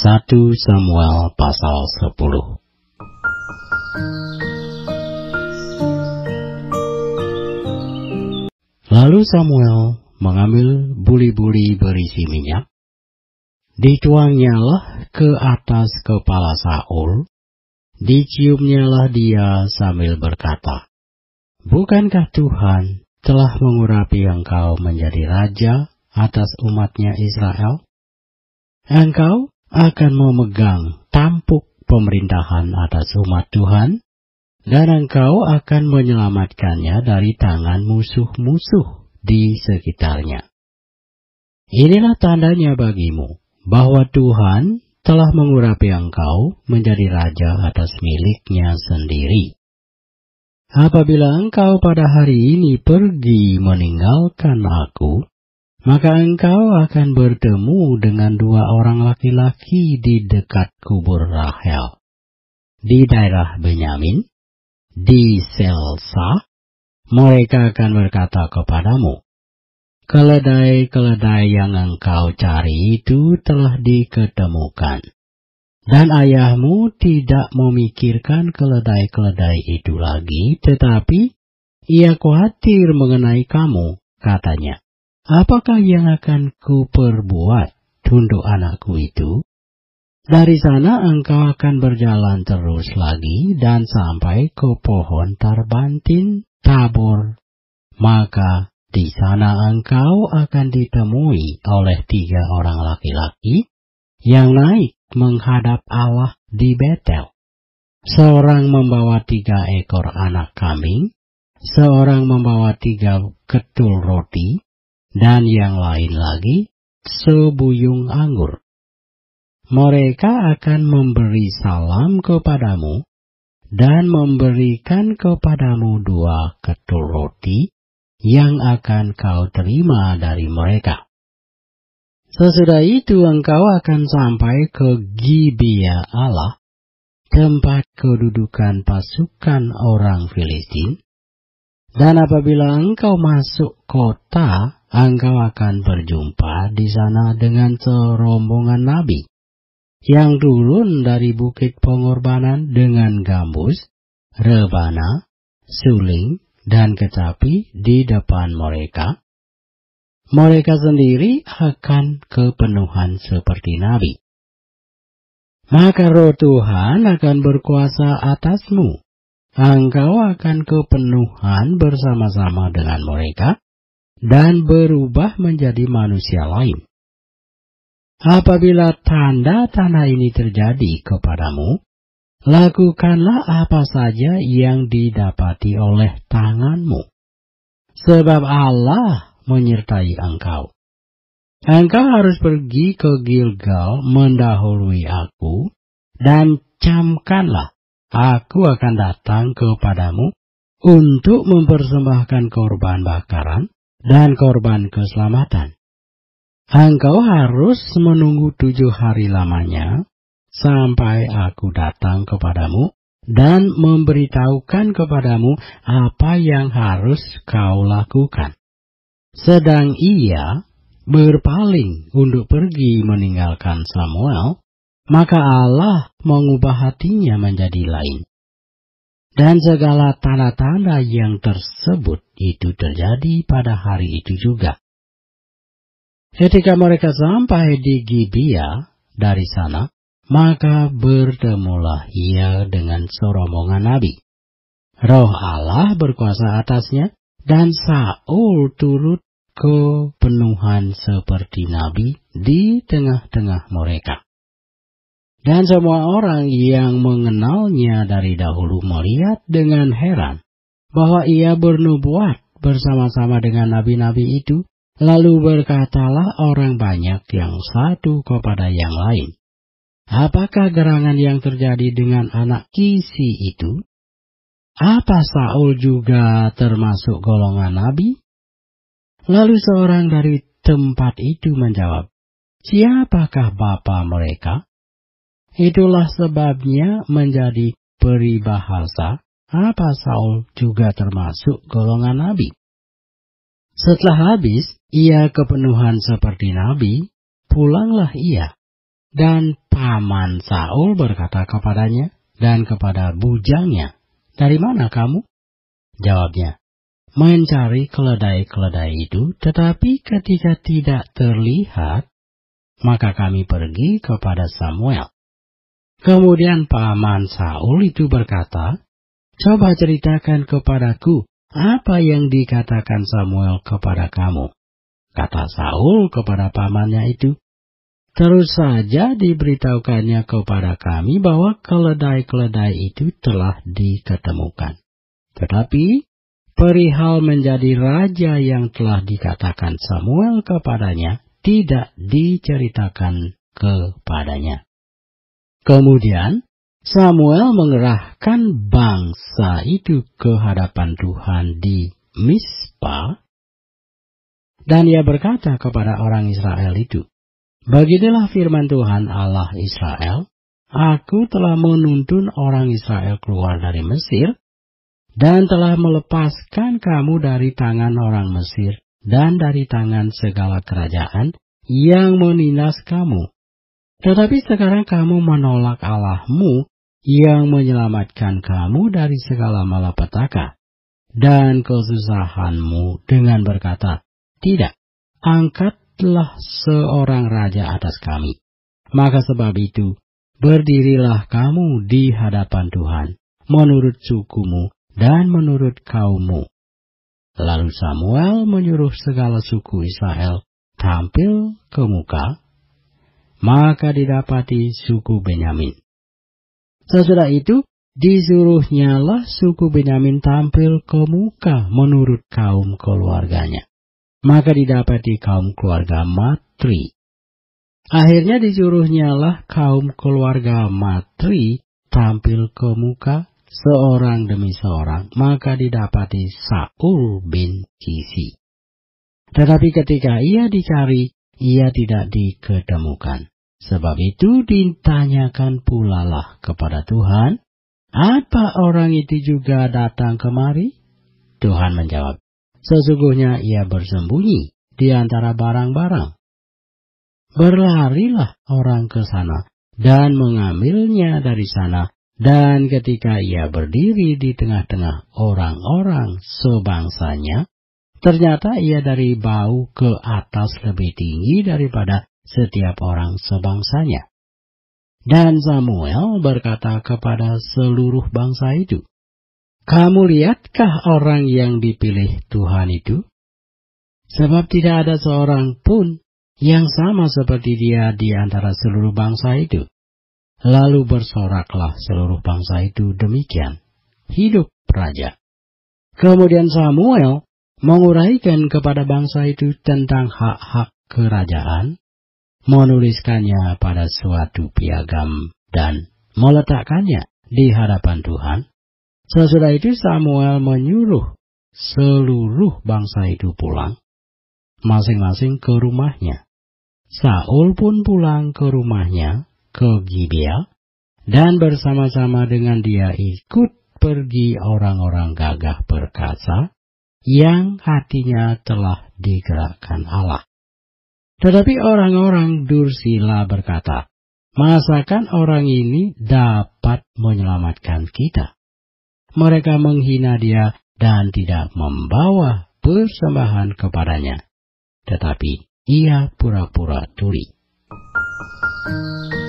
1 Samuel pasal 10 Lalu Samuel mengambil buli-buli berisi minyak, dituangnyalah ke atas kepala Saul, diciumnyalah dia sambil berkata, Bukankah Tuhan telah mengurapi engkau menjadi raja atas umatnya Israel? Engkau akan memegang tampuk pemerintahan atas umat Tuhan, dan engkau akan menyelamatkannya dari tangan musuh-musuh di sekitarnya. Inilah tandanya bagimu bahwa Tuhan telah mengurapi engkau menjadi raja atas miliknya sendiri. Apabila engkau pada hari ini pergi meninggalkan aku, maka engkau akan bertemu dengan dua orang laki-laki di dekat kubur Rahel, di daerah Benyamin, di Selsa, mereka akan berkata kepadamu, Keledai-keledai yang engkau cari itu telah diketemukan, dan ayahmu tidak memikirkan keledai-keledai itu lagi, tetapi ia khawatir mengenai kamu, katanya apakah yang akan kuperbuat untuk anakku itu? Dari sana engkau akan berjalan terus lagi dan sampai ke pohon tarbantin tabur. Maka di sana engkau akan ditemui oleh tiga orang laki-laki yang naik menghadap Allah di Betel. Seorang membawa tiga ekor anak kambing, seorang membawa tiga ketul roti, dan yang lain lagi sebuyung anggur. Mereka akan memberi salam kepadamu dan memberikan kepadamu dua ketul roti yang akan kau terima dari mereka. Sesudah itu engkau akan sampai ke Gibea Allah, tempat kedudukan pasukan orang Filistin, dan apabila engkau masuk kota, engkau akan berjumpa di sana dengan serombongan nabi yang turun dari bukit pengorbanan dengan gambus, rebana, suling, dan kecapi di depan mereka. Mereka sendiri akan kepenuhan seperti nabi. Maka roh Tuhan akan berkuasa atasmu. Engkau akan kepenuhan bersama-sama dengan mereka dan berubah menjadi manusia lain. Apabila tanda-tanda ini terjadi kepadamu, lakukanlah apa saja yang didapati oleh tanganmu. Sebab Allah menyertai engkau. Engkau harus pergi ke Gilgal mendahului aku, dan camkanlah, aku akan datang kepadamu untuk mempersembahkan korban bakaran dan korban keselamatan. Engkau harus menunggu tujuh hari lamanya sampai aku datang kepadamu dan memberitahukan kepadamu apa yang harus kau lakukan. Sedang ia berpaling untuk pergi meninggalkan Samuel, maka Allah mengubah hatinya menjadi lain dan segala tanda-tanda yang tersebut itu terjadi pada hari itu juga. Ketika mereka sampai di Gibia, dari sana, maka bertemulah ia dengan serombongan nabi. Roh Allah berkuasa atasnya, dan Saul turut kepenuhan seperti nabi di tengah-tengah mereka. Dan semua orang yang mengenalnya dari dahulu melihat dengan heran bahwa ia bernubuat bersama-sama dengan nabi-nabi itu, lalu berkatalah orang banyak yang satu kepada yang lain. Apakah gerangan yang terjadi dengan anak Kisi itu? Apa Saul juga termasuk golongan nabi? Lalu seorang dari tempat itu menjawab, Siapakah bapa mereka? Itulah sebabnya menjadi peribahasa apa Saul juga termasuk golongan nabi. Setelah habis ia kepenuhan seperti nabi, pulanglah ia. Dan paman Saul berkata kepadanya dan kepada bujangnya, "Dari mana kamu?" Jawabnya, "Mencari keledai-keledai itu, tetapi ketika tidak terlihat, maka kami pergi kepada Samuel." Kemudian paman Saul itu berkata, Coba ceritakan kepadaku apa yang dikatakan Samuel kepada kamu. Kata Saul kepada pamannya itu, Terus saja diberitahukannya kepada kami bahwa keledai-keledai itu telah diketemukan. Tetapi, perihal menjadi raja yang telah dikatakan Samuel kepadanya tidak diceritakan kepadanya. Kemudian Samuel mengerahkan bangsa itu ke hadapan Tuhan di Mispa, dan ia berkata kepada orang Israel itu, Beginilah firman Tuhan Allah Israel, Aku telah menuntun orang Israel keluar dari Mesir, dan telah melepaskan kamu dari tangan orang Mesir, dan dari tangan segala kerajaan yang menindas kamu, tetapi sekarang kamu menolak Allahmu yang menyelamatkan kamu dari segala malapetaka dan kesusahanmu dengan berkata, Tidak, angkatlah seorang raja atas kami. Maka sebab itu, berdirilah kamu di hadapan Tuhan, menurut sukumu dan menurut kaummu. Lalu Samuel menyuruh segala suku Israel tampil ke muka maka didapati suku Benyamin. Sesudah itu, disuruhnyalah suku Benyamin tampil ke muka menurut kaum keluarganya. Maka didapati kaum keluarga Matri. Akhirnya disuruhnyalah kaum keluarga Matri tampil ke muka seorang demi seorang, maka didapati Saul bin Kisi. Tetapi ketika ia dicari, ia tidak diketemukan. Sebab itu ditanyakan pulalah kepada Tuhan, apa orang itu juga datang kemari? Tuhan menjawab, sesungguhnya ia bersembunyi di antara barang-barang. Berlarilah orang ke sana dan mengambilnya dari sana, dan ketika ia berdiri di tengah-tengah orang-orang sebangsanya, Ternyata ia dari bau ke atas lebih tinggi daripada setiap orang sebangsanya. Dan Samuel berkata kepada seluruh bangsa itu, Kamu lihatkah orang yang dipilih Tuhan itu? Sebab tidak ada seorang pun yang sama seperti dia di antara seluruh bangsa itu. Lalu bersoraklah seluruh bangsa itu demikian. Hidup Raja. Kemudian Samuel menguraikan kepada bangsa itu tentang hak-hak kerajaan, menuliskannya pada suatu piagam, dan meletakkannya di hadapan Tuhan. Sesudah itu Samuel menyuruh seluruh bangsa itu pulang, masing-masing ke rumahnya. Saul pun pulang ke rumahnya, ke Gibea, dan bersama-sama dengan dia ikut pergi orang-orang gagah perkasa yang hatinya telah digerakkan Allah. Tetapi orang-orang Dursila berkata, Masakan orang ini dapat menyelamatkan kita? Mereka menghina dia dan tidak membawa persembahan kepadanya. Tetapi ia pura-pura tuli. Thank you.